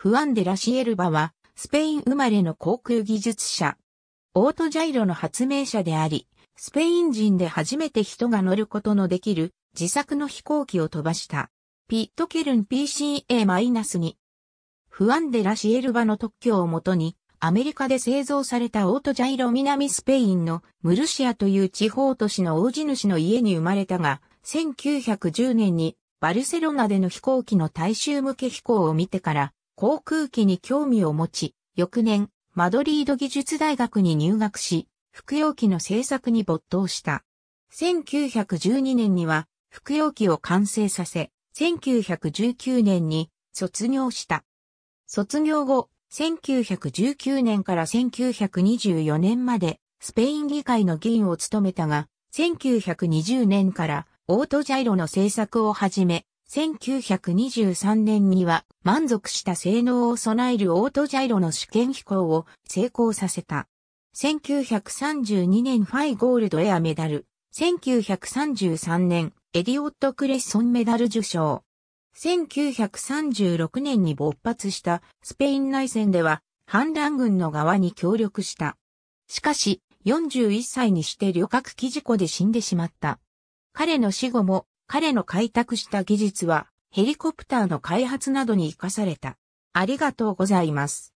フアンデラシエルバは、スペイン生まれの航空技術者。オートジャイロの発明者であり、スペイン人で初めて人が乗ることのできる自作の飛行機を飛ばした。ピットケルン PCA-2。フアンデラシエルバの特許をもとに、アメリカで製造されたオートジャイロ南スペインのムルシアという地方都市の大地主の家に生まれたが、1910年にバルセロナでの飛行機の大衆向け飛行を見てから、航空機に興味を持ち、翌年、マドリード技術大学に入学し、服用機の製作に没頭した。1912年には、服用機を完成させ、1919年に卒業した。卒業後、1919年から1924年まで、スペイン議会の議員を務めたが、1920年からオートジャイロの制作を始め、1923年には満足した性能を備えるオートジャイロの試験飛行を成功させた。1932年ファイゴールドエアメダル、1933年エディオット・クレッソンメダル受賞。1936年に勃発したスペイン内戦では反乱軍の側に協力した。しかし、41歳にして旅客機事故で死んでしまった。彼の死後も彼の開拓した技術はヘリコプターの開発などに活かされた。ありがとうございます。